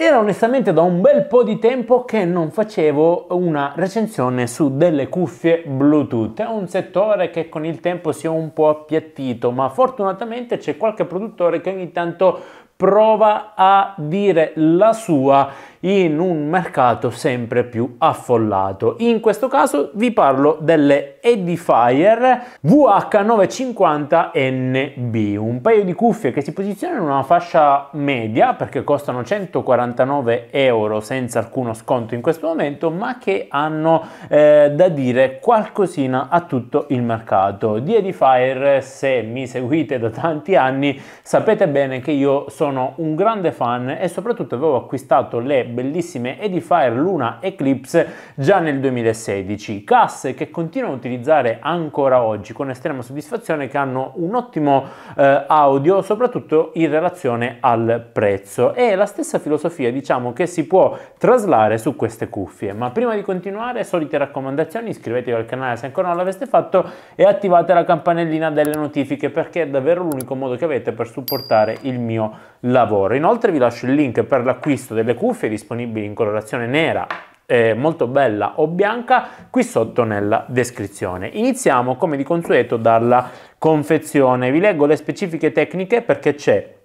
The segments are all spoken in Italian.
Era onestamente da un bel po' di tempo che non facevo una recensione su delle cuffie Bluetooth. È un settore che con il tempo si è un po' appiattito, ma fortunatamente c'è qualche produttore che ogni tanto prova a dire la sua in un mercato sempre più affollato. In questo caso vi parlo delle Edifier VH950NB, un paio di cuffie che si posizionano in una fascia media perché costano 149 euro senza alcuno sconto in questo momento, ma che hanno eh, da dire qualcosina a tutto il mercato. Di Edifier, se mi seguite da tanti anni, sapete bene che io sono un grande fan e soprattutto avevo acquistato le bellissime Edifier Luna Eclipse già nel 2016. Casse che continuo a utilizzare ancora oggi con estrema soddisfazione che hanno un ottimo eh, audio soprattutto in relazione al prezzo e la stessa filosofia diciamo che si può traslare su queste cuffie. Ma prima di continuare solite raccomandazioni iscrivetevi al canale se ancora non l'aveste fatto e attivate la campanellina delle notifiche perché è davvero l'unico modo che avete per supportare il mio lavoro. Inoltre vi lascio il link per l'acquisto delle cuffie di disponibili in colorazione nera eh, molto bella o bianca qui sotto nella descrizione. Iniziamo come di consueto dalla confezione. Vi leggo le specifiche tecniche perché c'è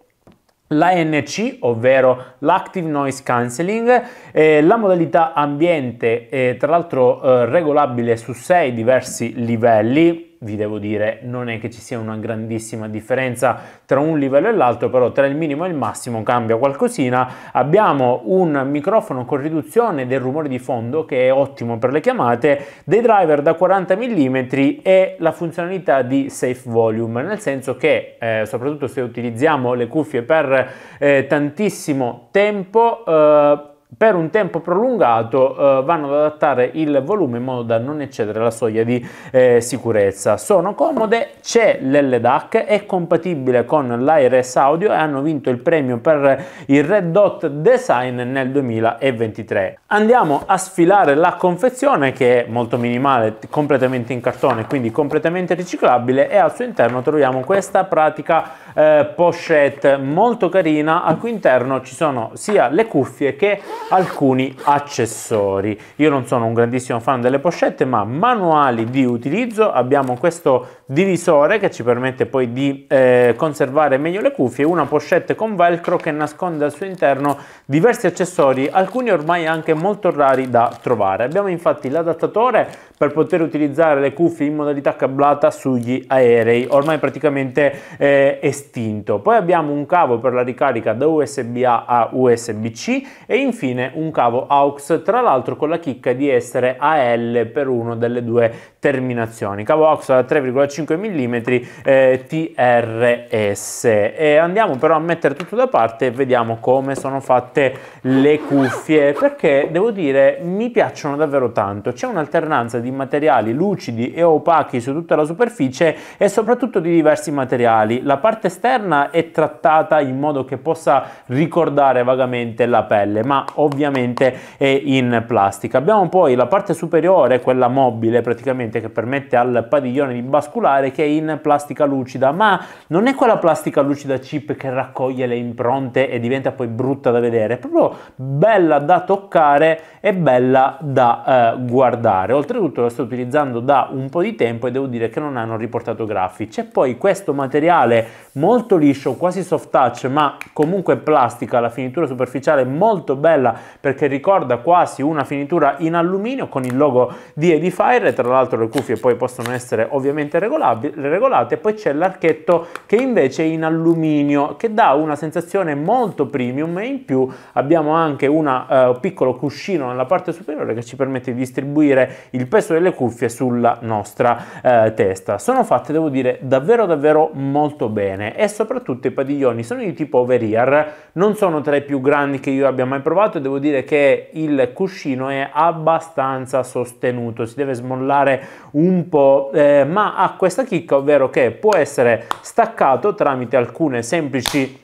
l'ANC, ovvero l'Active Noise Cancelling, eh, la modalità ambiente è tra l'altro eh, regolabile su sei diversi livelli, vi devo dire non è che ci sia una grandissima differenza tra un livello e l'altro, però tra il minimo e il massimo cambia qualcosina. Abbiamo un microfono con riduzione del rumore di fondo che è ottimo per le chiamate, dei driver da 40 mm e la funzionalità di safe volume, nel senso che eh, soprattutto se utilizziamo le cuffie per eh, tantissimo tempo eh, per un tempo prolungato eh, vanno ad adattare il volume in modo da non eccedere la soglia di eh, sicurezza. Sono comode, c'è l'LDAC, è compatibile con l'ARS Audio e hanno vinto il premio per il Red Dot Design nel 2023. Andiamo a sfilare la confezione che è molto minimale, completamente in cartone, quindi completamente riciclabile e al suo interno troviamo questa pratica eh, pochette molto carina, al cui interno ci sono sia le cuffie che alcuni accessori. Io non sono un grandissimo fan delle pochette, ma manuali di utilizzo abbiamo questo divisore che ci permette poi di eh, conservare meglio le cuffie, una pochette con velcro che nasconde al suo interno diversi accessori, alcuni ormai anche molto rari da trovare. Abbiamo infatti l'adattatore per poter utilizzare le cuffie in modalità cablata sugli aerei, ormai praticamente eh, estinto. Poi abbiamo un cavo per la ricarica da USB-A a USB-C e infine un cavo AUX, tra l'altro con la chicca di essere AL per una delle due terminazioni. Cavo AUX da 3,5 35 mm eh, TRS. E andiamo però a mettere tutto da parte e vediamo come sono fatte le cuffie perché devo dire mi piacciono davvero tanto. C'è un'alternanza di materiali lucidi e opachi su tutta la superficie e soprattutto di diversi materiali. La parte esterna è trattata in modo che possa ricordare vagamente la pelle, ma ovviamente è in plastica. Abbiamo poi la parte superiore, quella mobile praticamente che permette al padiglione di basculare particolare che è in plastica lucida, ma non è quella plastica lucida chip che raccoglie le impronte e diventa poi brutta da vedere, è proprio bella da toccare e bella da eh, guardare. Oltretutto la sto utilizzando da un po' di tempo e devo dire che non hanno riportato graffi. C'è poi questo materiale molto liscio, quasi soft touch, ma comunque plastica, la finitura superficiale è molto bella perché ricorda quasi una finitura in alluminio con il logo di Edifier, tra l'altro le cuffie poi possono essere ovviamente regolate regolate poi c'è l'archetto che invece è in alluminio che dà una sensazione molto premium e in più abbiamo anche una, uh, un piccolo cuscino nella parte superiore che ci permette di distribuire il peso delle cuffie sulla nostra uh, testa. Sono fatte, devo dire, davvero davvero molto bene e soprattutto i padiglioni sono di tipo over-ear, non sono tra i più grandi che io abbia mai provato e devo dire che il cuscino è abbastanza sostenuto, si deve smollare un po', eh, ma ha questa chicca, ovvero che può essere staccato tramite alcune semplici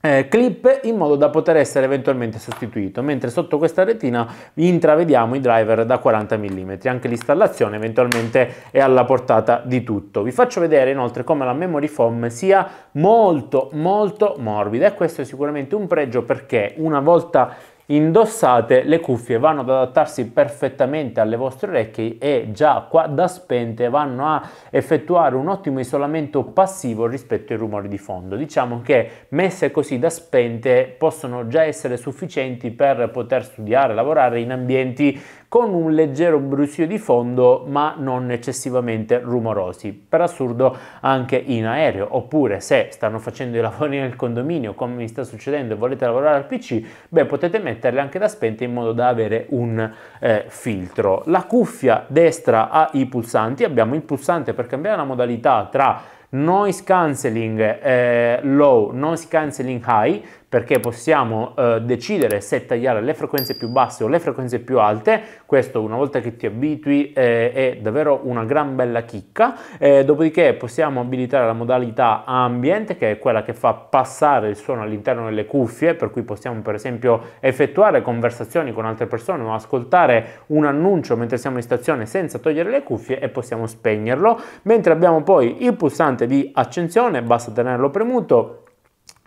eh, clip in modo da poter essere eventualmente sostituito mentre sotto questa retina intravediamo i driver da 40 mm anche l'installazione eventualmente è alla portata di tutto vi faccio vedere inoltre come la memory foam sia molto molto morbida e questo è sicuramente un pregio perché una volta indossate le cuffie vanno ad adattarsi perfettamente alle vostre orecchie e già qua da spente vanno a effettuare un ottimo isolamento passivo rispetto ai rumori di fondo diciamo che messe così da spente possono già essere sufficienti per poter studiare lavorare in ambienti con un leggero brusio di fondo ma non eccessivamente rumorosi. Per assurdo anche in aereo, oppure se stanno facendo i lavori nel condominio come mi sta succedendo e volete lavorare al PC, beh potete metterle anche da spente in modo da avere un eh, filtro. La cuffia destra ha i pulsanti, abbiamo il pulsante per cambiare la modalità tra noise cancelling eh, low, noise cancelling high, perché possiamo eh, decidere se tagliare le frequenze più basse o le frequenze più alte, questo una volta che ti abitui eh, è davvero una gran bella chicca, eh, dopodiché possiamo abilitare la modalità ambiente che è quella che fa passare il suono all'interno delle cuffie, per cui possiamo per esempio effettuare conversazioni con altre persone o ascoltare un annuncio mentre siamo in stazione senza togliere le cuffie e possiamo spegnerlo, mentre abbiamo poi il pulsante di accensione, basta tenerlo premuto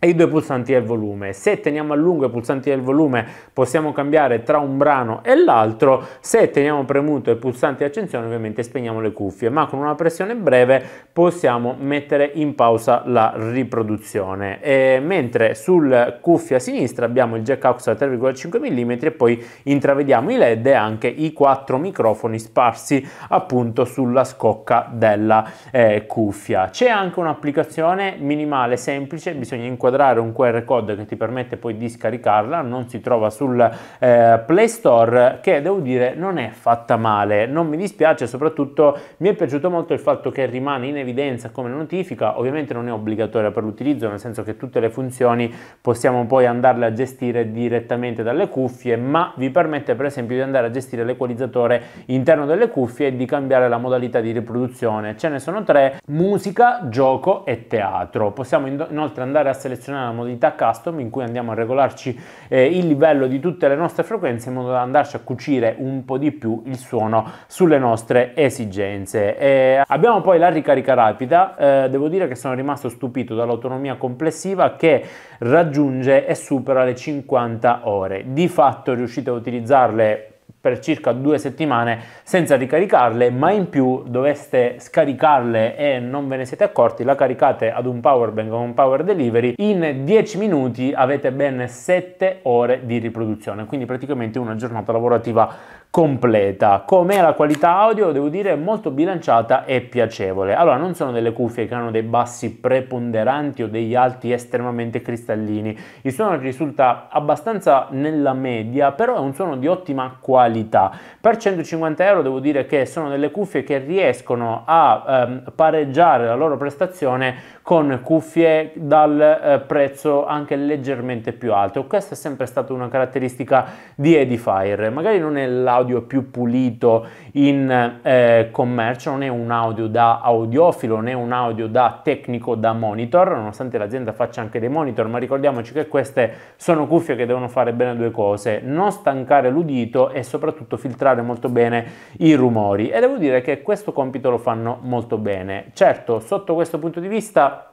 e i due pulsanti del volume. Se teniamo a lungo i pulsanti del volume possiamo cambiare tra un brano e l'altro, se teniamo premuto il pulsante di accensione ovviamente spegniamo le cuffie, ma con una pressione breve possiamo mettere in pausa la riproduzione. E mentre sul cuffia sinistra abbiamo il jack aux da 3,5 mm e poi intravediamo i led e anche i quattro microfoni sparsi appunto sulla scocca della eh, cuffia. C'è anche un'applicazione minimale semplice, bisogna inquadrare inquadrare un QR code che ti permette poi di scaricarla, non si trova sul eh, Play Store che devo dire non è fatta male, non mi dispiace, soprattutto mi è piaciuto molto il fatto che rimane in evidenza come notifica, ovviamente non è obbligatoria per l'utilizzo, nel senso che tutte le funzioni possiamo poi andarle a gestire direttamente dalle cuffie, ma vi permette per esempio di andare a gestire l'equalizzatore interno delle cuffie e di cambiare la modalità di riproduzione. Ce ne sono tre, musica, gioco e teatro. Possiamo inoltre andare a selezionare selezionare la modalità custom in cui andiamo a regolarci eh, il livello di tutte le nostre frequenze in modo da andarci a cucire un po' di più il suono sulle nostre esigenze. E eh, abbiamo poi la ricarica rapida, eh, devo dire che sono rimasto stupito dall'autonomia complessiva che raggiunge e supera le 50 ore. Di fatto riuscite a utilizzarle per circa due settimane senza ricaricarle, ma in più doveste scaricarle e non ve ne siete accorti, la caricate ad un powerbank bank o un power delivery, in 10 minuti avete ben 7 ore di riproduzione, quindi praticamente una giornata lavorativa completa. Com'è la qualità audio, devo dire, molto bilanciata e piacevole. Allora, non sono delle cuffie che hanno dei bassi preponderanti o degli alti estremamente cristallini. Il suono risulta abbastanza nella media, però è un suono di ottima qualità. Per 150 euro devo dire che sono delle cuffie che riescono a ehm, pareggiare la loro prestazione con cuffie dal eh, prezzo anche leggermente più alto. Questa è sempre stata una caratteristica di Edifier. Magari non è la l'audio più pulito in eh, commercio, non è un audio da audiofilo, né un audio da tecnico da monitor, nonostante l'azienda faccia anche dei monitor, ma ricordiamoci che queste sono cuffie che devono fare bene due cose, non stancare l'udito e soprattutto filtrare molto bene i rumori. E devo dire che questo compito lo fanno molto bene. Certo, sotto questo punto di vista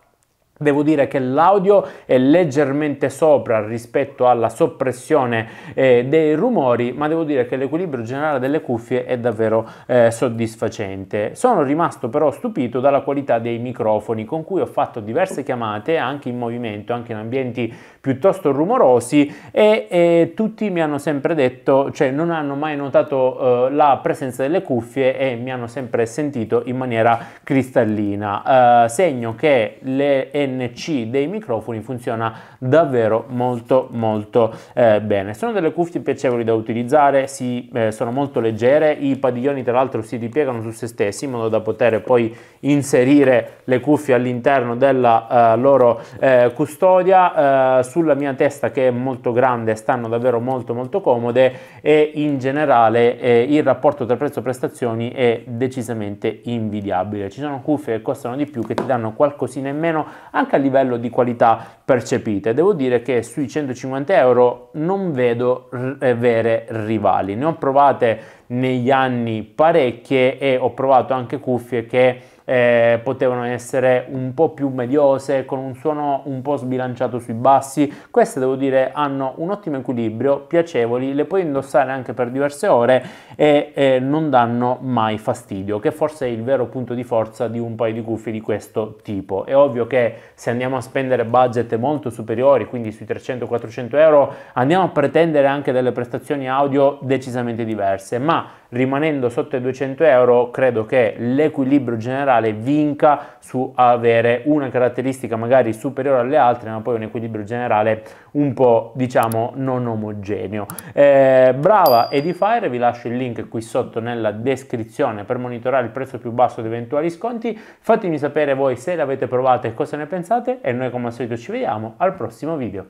Devo dire che l'audio è leggermente sopra rispetto alla soppressione eh, dei rumori, ma devo dire che l'equilibrio generale delle cuffie è davvero eh, soddisfacente. Sono rimasto però stupito dalla qualità dei microfoni con cui ho fatto diverse chiamate anche in movimento, anche in ambienti piuttosto rumorosi e, e tutti mi hanno sempre detto, cioè non hanno mai notato eh, la presenza delle cuffie e mi hanno sempre sentito in maniera cristallina. Eh, segno che le NC dei microfoni funziona davvero molto molto eh, bene. Sono delle cuffie piacevoli da utilizzare, si, eh, sono molto leggere, i padiglioni tra l'altro si ripiegano su se stessi in modo da poter poi inserire le cuffie all'interno della eh, loro eh, custodia. Eh, sulla mia testa che è molto grande stanno davvero molto molto comode e in generale eh, il rapporto tra prezzo e prestazioni è decisamente invidiabile. Ci sono cuffie che costano di più che ti danno qualcosina in meno anche a livello di qualità percepite. Devo dire che sui 150 euro non vedo eh, vere rivali. Ne ho provate negli anni parecchie e ho provato anche cuffie che eh, potevano essere un po' più mediose, con un suono un po' sbilanciato sui bassi. Queste devo dire hanno un ottimo equilibrio, piacevoli, le puoi indossare anche per diverse ore e eh, non danno mai fastidio, che forse è il vero punto di forza di un paio di cuffie di questo tipo. È ovvio che se andiamo a spendere budget molto superiori, quindi sui 300-400 euro, andiamo a pretendere anche delle prestazioni audio decisamente diverse, ma rimanendo sotto i 200 euro credo che l'equilibrio generale vinca su avere una caratteristica magari superiore alle altre ma poi un equilibrio generale un po' diciamo non omogeneo eh, brava edifier vi lascio il link qui sotto nella descrizione per monitorare il prezzo più basso di eventuali sconti fatemi sapere voi se l'avete provata e cosa ne pensate e noi come al solito ci vediamo al prossimo video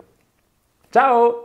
ciao